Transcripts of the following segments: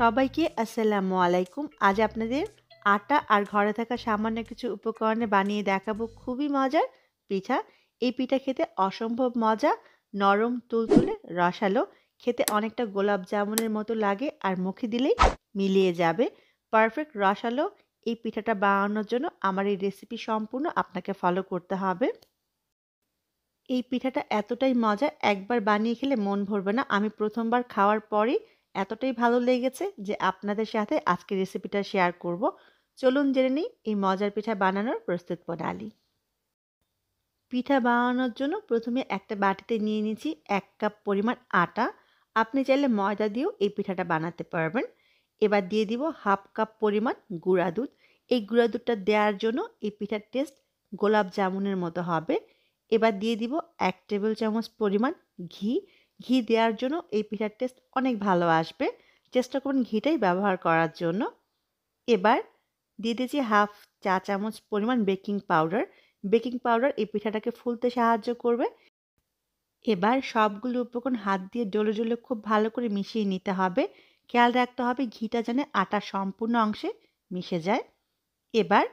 সবাইকে আসসালামু আলাইকুম আজ আপনাদের আটা আর ঘরে থাকা সামান্য কিছু উপকরণে বানিয়ে দেখাবো খুবই মজার পিঠা এই পিঠা খেতে অসম্ভব মজা নরম তুলতুলে রসালো খেতে অনেকটা গোলাপ জামুনের মতো লাগে আর মুখে দিলেই মিলিয়ে যাবে পারফেক্ট রসালো এই পিঠাটা বানানোর জন্য আমার এই রেসিপি সম্পূর্ণ আপনাকে ফলো করতে হবে এই পিঠাটা এতটাই মজা একবার বানিয়ে খেলে মন ভরবে না আমি প্রথমবার খাওয়ার পরে এতটাই ভালো লেগেছে যে আপনাদের সাথে আজকে রেসিপিটা শেয়ার করব চলুন জেনে নিই এই মজার পিঠা বানানোর প্রস্তুত প্রণালী পিঠা বানানোর জন্য প্রথমে একটা বাটিতে নিয়ে নিয়েছি এক কাপ পরিমাণ আটা আপনি চাইলে ময়দা দিয়েও এই পিঠাটা বানাতে পারবেন এবার দিয়ে দিব হাফ কাপ পরিমাণ গুঁড়া দুধ এই গুঁড়া দুধটা দেওয়ার জন্য এই পিঠার টেস্ট গোলাপ জামুনের মতো হবে এবার দিয়ে দিব এক টেবিল চামচ পরিমাণ ঘি ঘি দেওয়ার জন্য এই পিঠার টেস্ট অনেক ভালো আসবে চেষ্টা করুন ঘিটাই ব্যবহার করার জন্য এবার দিয়ে দিয়েছি হাফ চা চামচ পরিমাণ বেকিং পাউডার বেকিং পাউডার এই পিঠাটাকে ফুলতে সাহায্য করবে এবার সবগুলো উপকরণ হাত দিয়ে ডলে ডলে খুব ভালো করে মিশিয়ে নিতে হবে খেয়াল রাখতে হবে ঘিটা যেন আটা সম্পূর্ণ অংশে মিশে যায় এবার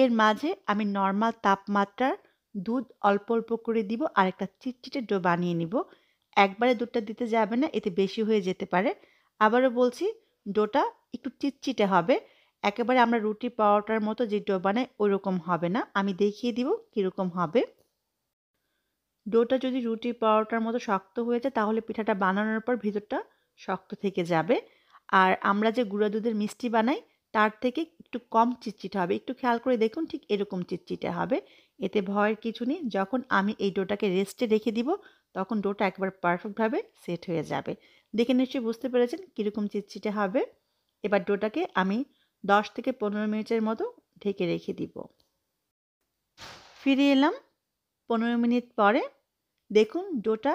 এর মাঝে আমি নর্মাল তাপমাত্রার দুধ অল্প অল্প করে দিব আর একটা চিটচিটে ডো বানিয়ে নিব একবারে দুধটা দিতে যাবে না এতে বেশি হয়ে যেতে পারে আবারও বলছি ডোটা একটু চিটচিটে হবে একেবারে আমরা রুটি পাউটার মতো যে ডো বানাই রকম হবে না আমি দেখিয়ে দিব কীরকম হবে ডোটা যদি রুটি পাউটার মতো শক্ত হয়ে যায় তাহলে পিঠাটা বানানোর পর ভিতরটা শক্ত থেকে যাবে আর আমরা যে গুঁড়া দুধের মিষ্টি বানাই তার থেকে একটু কম চিটচিটে হবে একটু খেয়াল করে দেখুন ঠিক এরকম চিটচিটে হবে এতে ভয়ের কিছু নেই যখন আমি এই ডোটাকে রেস্টে রেখে দিব তখন ডোটা একবার পারফেক্টভাবে সেট হয়ে যাবে দেখে নিশ্চয়ই বুঝতে পেরেছেন কীরকম চিটচিটে হবে এবার ডোটাকে আমি 10 থেকে পনেরো মিনিটের মতো ঢেকে রেখে দিব ফিরে এলাম পনেরো মিনিট পরে দেখুন ডোটা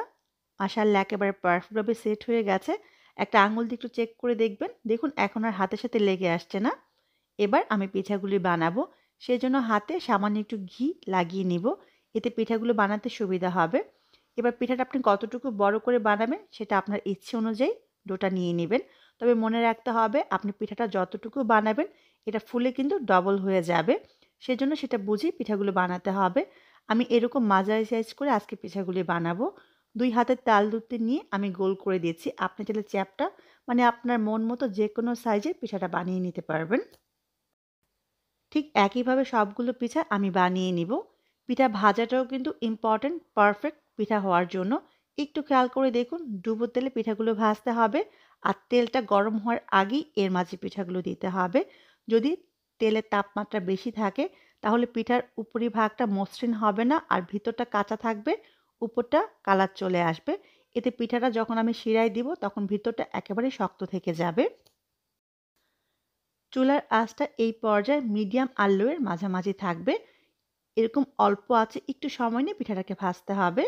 আসার একেবারে পারফেক্টভাবে সেট হয়ে গেছে একটা আঙুল দিয়ে একটু চেক করে দেখবেন দেখুন এখন আর হাতের সাথে লেগে আসছে না এবার আমি পিঠাগুলি বানাবো সেই জন্য হাতে সামান্য একটু ঘি লাগিয়ে নিব এতে পিঠাগুলো বানাতে সুবিধা হবে এবার পিঠাটা আপনি কতটুকু বড় করে বানাবেন সেটা আপনার ইচ্ছে অনুযায়ী ডোটা নিয়ে নেবেন তবে মনে রাখতে হবে আপনি পিঠাটা যতটুকু বানাবেন এটা ফুলে কিন্তু ডবল হয়ে যাবে সেজন্য সেটা বুঝি পিঠাগুলো বানাতে হবে আমি এরকম মাঝারি সাইজ করে আজকে পিঠাগুলি বানাবো দুই হাতের তাল দুধতে নিয়ে আমি গোল করে দিয়েছি আপনি চাইলে চ্যাপটা মানে আপনার মন মতো যে কোনো সাইজের পিঠাটা বানিয়ে নিতে পারবেন ঠিক একইভাবে সবগুলো পিঠা আমি বানিয়ে নিব পিঠা ভাজাটাও কিন্তু ইম্পর্ট্যান্ট পারফেক্ট পিঠা হওয়ার জন্য একটু খেয়াল করে দেখুন ডুবো তেলে পিঠাগুলো ভাজতে হবে আর তেলটা গরম হওয়ার আগেই এর মাঝে পিঠাগুলো দিতে হবে যদি তেলের তাপমাত্রা বেশি থাকে তাহলে পিঠার উপরি ভাগটা মসৃণ হবে না আর ভিতরটা কাঁচা থাকবে উপরটা কালার চলে আসবে এতে পিঠাটা যখন আমি শিরায় দিব তখন ভিতরটা একেবারে শক্ত থেকে যাবে চুলার আঁচটা এই পর্যায়ে মিডিয়াম আর লোয়ের মাঝামাঝি থাকবে এরকম অল্প আছে একটু সময় নিয়ে পিঠাটাকে ভাজতে হবে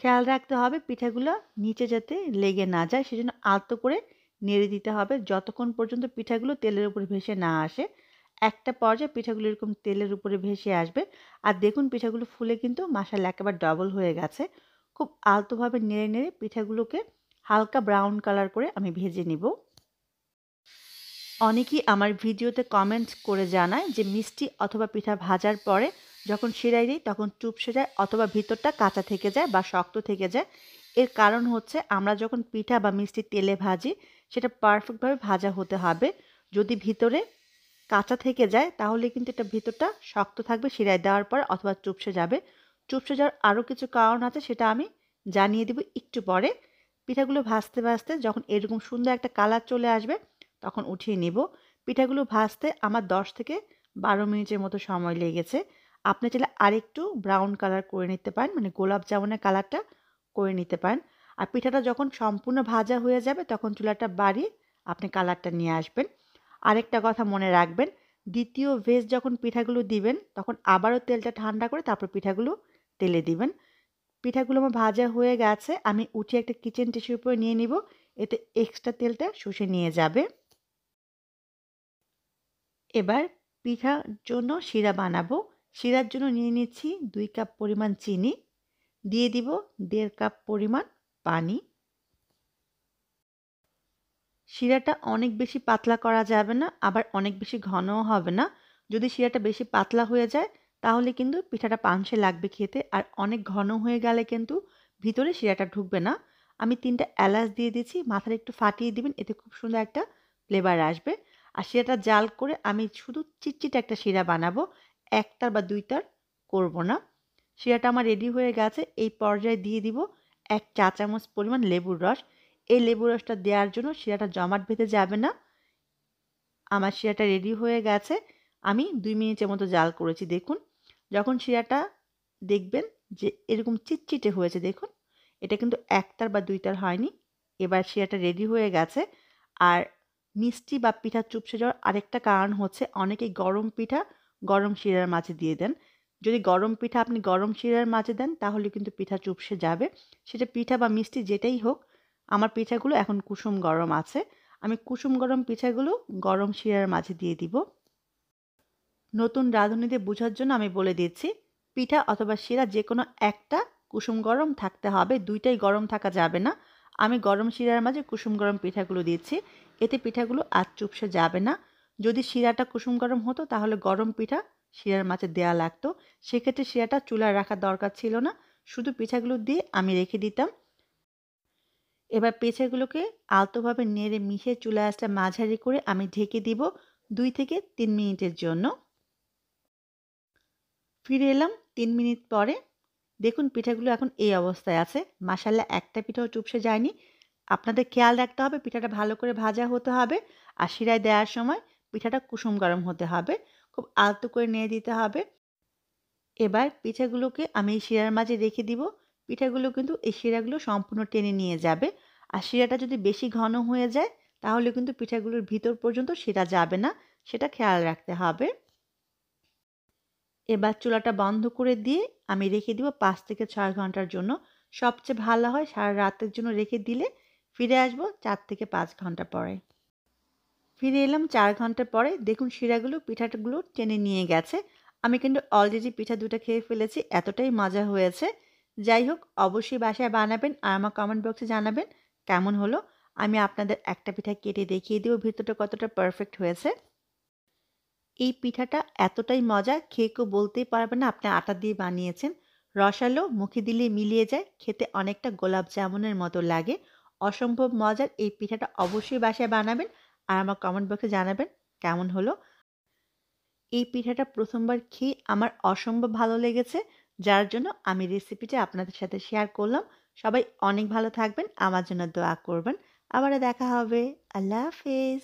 খেয়াল রাখতে হবে পিঠাগুলো নিচে যাতে লেগে না যায় সেজন্য আলতো করে নেড়ে দিতে হবে যতক্ষণ পর্যন্ত পিঠাগুলো তেলের উপরে ভেসে না আসে একটা পর্যায়ে পিঠাগুলো এরকম তেলের উপরে ভেসে আসবে আর দেখুন পিঠাগুলো ফুলে কিন্তু মাসাল একেবারে ডবল হয়ে গেছে খুব আলতোভাবে নেড়ে নেড়ে পিঠাগুলোকে হালকা ব্রাউন কালার করে আমি ভেজে নিব অনেকেই আমার ভিডিওতে কমেন্ট করে জানায় যে মিষ্টি অথবা পিঠা ভাজার পরে যখন সেরাই দিই তখন চুপ যায় অথবা ভিতরটা কাঁচা থেকে যায় বা শক্ত থেকে যায় এর কারণ হচ্ছে আমরা যখন পিঠা বা মিষ্টি তেলে ভাজি সেটা পারফেক্টভাবে ভাজা হতে হবে যদি ভিতরে কাঁচা থেকে যায় তাহলে কিন্তু এটা ভিতরটা শক্ত থাকবে সিরাই দেওয়ার পর অথবা চুপসে যাবে চুপসে যাওয়ার আরও কিছু কারণ আছে সেটা আমি জানিয়ে দেব একটু পরে পিঠাগুলো ভাজতে ভাজতে যখন এরকম সুন্দর একটা কালার চলে আসবে তখন উঠিয়ে নিব পিঠাগুলো ভাজতে আমার দশ থেকে বারো মিনিটের মতো সময় লেগেছে আপনি চাইলে আরেকটু ব্রাউন কালার করে নিতে পারেন মানে গোলাপ জামুনের কালারটা করে নিতে পারেন আর পিঠাটা যখন সম্পূর্ণ ভাজা হয়ে যাবে তখন চুলাটা বাড়িয়ে আপনি কালারটা নিয়ে আসবেন আরেকটা কথা মনে রাখবেন দ্বিতীয় ভেজ যখন পিঠাগুলো দিবেন তখন আবারও তেলটা ঠান্ডা করে তারপর পিঠাগুলো তেলে দিবেন পিঠাগুলো আমার ভাজা হয়ে গেছে আমি উঠে একটা কিচেন টিস্যুর উপরে নিয়ে নিব এতে এক্সট্রা তেলটা শুষে নিয়ে যাবে এবার পিঠার জন্য শিরা বানাবো শিরার জন্য নিয়ে নিচ্ছি দুই কাপ পরিমাণ চিনি দিয়ে দিব দেড় কাপ পরিমাণ পানি শিরাটা অনেক বেশি পাতলা করা যাবে না আবার অনেক বেশি ঘনও হবে না যদি শিরাটা বেশি পাতলা হয়ে যায় তাহলে কিন্তু পিঠাটা পাঞ্শে লাগবে খেতে আর অনেক ঘন হয়ে গেলে কিন্তু ভিতরে শিরাটা ঢুকবে না আমি তিনটা এলাচ দিয়ে দিয়েছি মাথার একটু ফাটিয়ে দিবেন এতে খুব সুন্দর একটা ফ্লেভার আসবে আর শিরাটা জাল করে আমি শুধু চিটচিট একটা শিরা বানাবো একটার বা দুইটার করব না শিরাটা আমার রেডি হয়ে গেছে এই পর্যায়ে দিয়ে দিব এক চা চামচ পরিমাণ লেবুর রস এই লেবুর রসটা দেওয়ার জন্য শিরাটা জমাট ভেতে যাবে না আমার শিরাটা রেডি হয়ে গেছে আমি দুই মিনিটের মতো জাল করেছি দেখুন যখন শিরাটা দেখবেন যে এরকম চিটচিটে হয়েছে দেখুন এটা কিন্তু একটার বা দুইটার হয়নি এবার শিরাটা রেডি হয়ে গেছে আর মিষ্টি বা পিঠা চুপসে যাওয়ার আরেকটা কারণ হচ্ছে অনেকে গরম পিঠা গরম শিরার মাঝে দিয়ে দেন যদি গরম পিঠা আপনি গরম শিরার মাঝে দেন তাহলে কিন্তু পিঠা চুপসে যাবে সেটা পিঠা বা মিষ্টি যেটাই হোক আমার পিঠাগুলো এখন কুসুম গরম আছে আমি কুসুম গরম পিঠাগুলো গরম শিরার মাঝে দিয়ে দিব নতুন রাঁধুনিদের বোঝার জন্য আমি বলে দিচ্ছি পিঠা অথবা শিরা যে কোনো একটা কুসুম গরম থাকতে হবে দুইটাই গরম থাকা যাবে না আমি গরম শিরার মাঝে কুসুম গরম পিঠাগুলো দিচ্ছি এতে পিঠাগুলো আর চুপসে যাবে না যদি শিরাটা কুসুম গরম হতো তাহলে গরম পিঠা শিরার মাঝে দেয়া লাগতো সেক্ষেত্রে শিরাটা চুলায় রাখার দরকার ছিল না শুধু পিঠাগুলো দিয়ে আমি রেখে দিতাম এবার পিঠাগুলোকে আলতোভাবে নেড়ে মিশে চুলায় আসলে মাঝারি করে আমি ঢেকে দিব দুই থেকে তিন মিনিটের জন্য ফিরে এলাম তিন মিনিট পরে দেখুন পিঠাগুলো এখন এই অবস্থায় আছে মাসাল্লা একটা পিঠাও চুপসে যায়নি আপনাদের খেয়াল রাখতে হবে পিঠাটা ভালো করে ভাজা হতে হবে আর শিরায় দেওয়ার সময় পিঠাটা কুসুম গরম হতে হবে খুব আলতো করে নিয়ে দিতে হবে এবার পিঠাগুলোকে আমি শিরার মাঝে রেখে দিব পিঠাগুলো কিন্তু এই শিরাগুলো সম্পূর্ণ টেনে নিয়ে যাবে আর শিরাটা যদি বেশি ঘন হয়ে যায় তাহলে কিন্তু পিঠাগুলোর ভিতর পর্যন্ত শিরা যাবে না সেটা খেয়াল রাখতে হবে এবার চুলাটা বন্ধ করে দিয়ে আমি রেখে দিব পাঁচ থেকে ছয় ঘন্টার জন্য সবচেয়ে ভালো হয় সারা রাতের জন্য রেখে দিলে ফিরে আসবো চার থেকে পাঁচ ঘন্টা পরে ফিরে এলাম চার ঘন্টা পরে দেখুন শিরাগুলো পিঠাগুলো টেনে নিয়ে গেছে আমি কিন্তু অলরেডি পিঠা দুটো খেয়ে ফেলেছি এতটাই মজা হয়েছে যাই হোক অবশ্যই বাসায় বানাবেন আর আমার কমেন্ট বক্সে জানাবেন কেমন হলো আমি আপনাদের একটা পিঠা কেটে দেখিয়ে দেবো ভিতরটা কতটা পারফেক্ট হয়েছে এই পিঠাটা এতটাই মজা খেয়ে কেউ বলতেই পারবে না আপনি আটা দিয়ে বানিয়েছেন রসালো মুখে দিলে মিলিয়ে যায় খেতে অনেকটা গোলাপ জামুনের মতো লাগে অসম্ভব মজার এই পিঠাটা অবশ্যই বাসায় বানাবেন আর আমার কমেন্ট বক্সে জানাবেন কেমন হলো এই পিঠাটা প্রথমবার খেয়ে আমার অসম্ভব ভালো লেগেছে যার জন্য আমি রেসিপিটা আপনাদের সাথে শেয়ার করলাম সবাই অনেক ভালো থাকবেন আমার জন্য দোয়া করবেন আবার দেখা হবে আল্লাহ হাফেজ